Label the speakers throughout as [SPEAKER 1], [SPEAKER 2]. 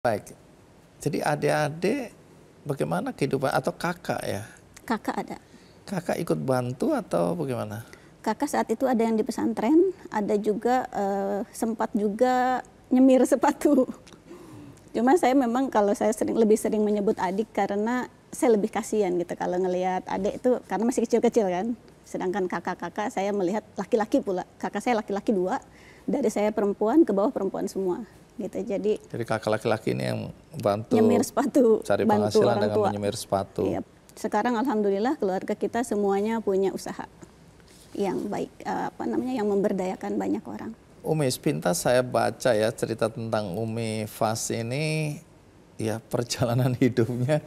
[SPEAKER 1] Baik. Jadi adik-adik bagaimana kehidupan atau kakak ya? Kakak ada. Kakak ikut bantu atau bagaimana?
[SPEAKER 2] Kakak saat itu ada yang di pesantren, ada juga eh, sempat juga nyemir sepatu. Cuma saya memang kalau saya sering lebih sering menyebut adik karena saya lebih kasihan gitu kalau ngelihat adik itu karena masih kecil-kecil kan. Sedangkan kakak-kakak saya melihat laki-laki pula. Kakak saya laki-laki dua, dari saya perempuan ke bawah perempuan semua gitu jadi
[SPEAKER 1] jadi kakak laki-laki ini yang bantu nyemir sepatu cari bantu penghasilan dengan tua. sepatu yep. Iya.
[SPEAKER 2] sekarang alhamdulillah keluarga kita semuanya punya usaha yang baik eh, apa namanya yang memberdayakan banyak orang
[SPEAKER 1] Umi sepintas saya baca ya cerita tentang Umi Fas ini ya perjalanan hidupnya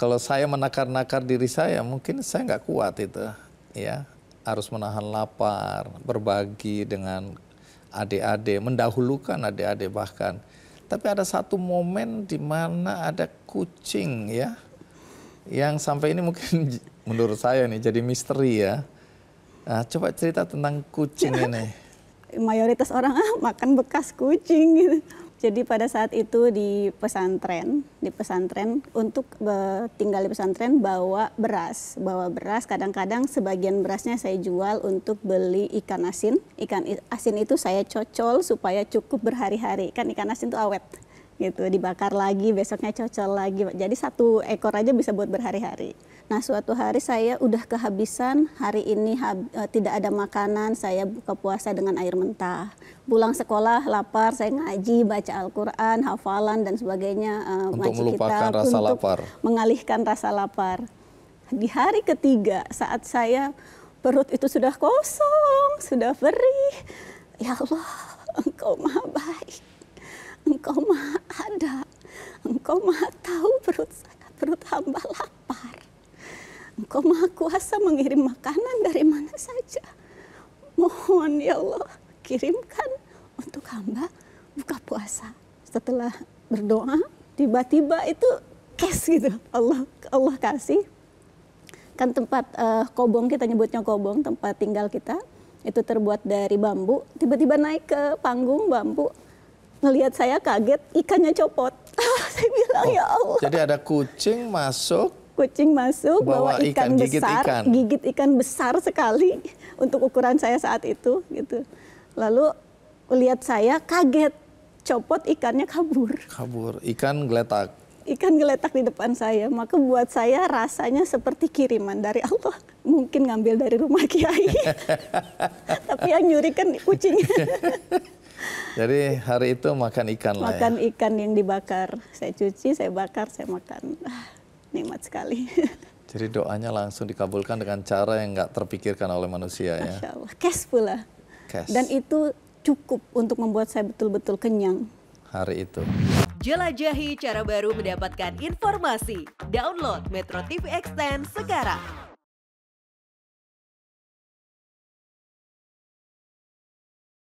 [SPEAKER 1] kalau saya menakar-nakar diri saya mungkin saya nggak kuat itu ya harus menahan lapar berbagi dengan adik-adik, mendahulukan adik-adik bahkan. Tapi ada satu momen di mana ada kucing ya, yang sampai ini mungkin menurut saya nih jadi misteri ya. Nah, coba cerita tentang kucing ini.
[SPEAKER 2] Mayoritas orang ah, makan bekas kucing gitu. Jadi pada saat itu di pesantren, di pesantren untuk eh, tinggal di pesantren bawa beras, bawa beras. Kadang-kadang sebagian berasnya saya jual untuk beli ikan asin. Ikan asin itu saya cocol supaya cukup berhari-hari. Kan ikan asin itu awet gitu dibakar lagi besoknya cocol lagi jadi satu ekor aja bisa buat berhari-hari Nah, suatu hari saya udah kehabisan, hari ini hab, e, tidak ada makanan, saya buka puasa dengan air mentah. Pulang sekolah lapar, saya ngaji, baca Al-Qur'an, hafalan dan sebagainya e, untuk melupakan kita, rasa untuk lapar. mengalihkan rasa lapar. Di hari ketiga saat saya perut itu sudah kosong, sudah perih. Ya Allah, Engkau Maha baik. Engkau Maha ada. Engkau Maha tahu perut saya, perut hamba lapar Engkau maha kuasa mengirim makanan dari mana saja. Mohon ya Allah, kirimkan untuk hamba buka puasa. Setelah berdoa, tiba-tiba itu cash gitu. Allah Allah kasih. Kan tempat uh, kobong kita nyebutnya kobong, tempat tinggal kita itu terbuat dari bambu. Tiba-tiba naik ke panggung bambu, melihat saya kaget ikannya copot. saya bilang oh, ya Allah.
[SPEAKER 1] Jadi ada kucing masuk
[SPEAKER 2] kucing masuk bawa, bawa ikan, ikan besar, gigit ikan. gigit ikan besar sekali untuk ukuran saya saat itu gitu. Lalu lihat saya kaget, copot ikannya kabur.
[SPEAKER 1] Kabur, ikan geletak.
[SPEAKER 2] Ikan geletak di depan saya, maka buat saya rasanya seperti kiriman dari Allah. Mungkin ngambil dari rumah kiai, tapi yang nyuri kan kucingnya.
[SPEAKER 1] Jadi hari itu makan ikan makan ya? Makan
[SPEAKER 2] ikan yang dibakar. Saya cuci, saya bakar, saya makan. Ah nikmat sekali.
[SPEAKER 1] Jadi doanya langsung dikabulkan dengan cara yang nggak terpikirkan oleh manusia ya. Masya
[SPEAKER 2] Allah. Cash pula. Cash. Dan itu cukup untuk membuat saya betul-betul kenyang. Hari itu. Jelajahi cara baru mendapatkan informasi. Download Metro TV Extend sekarang.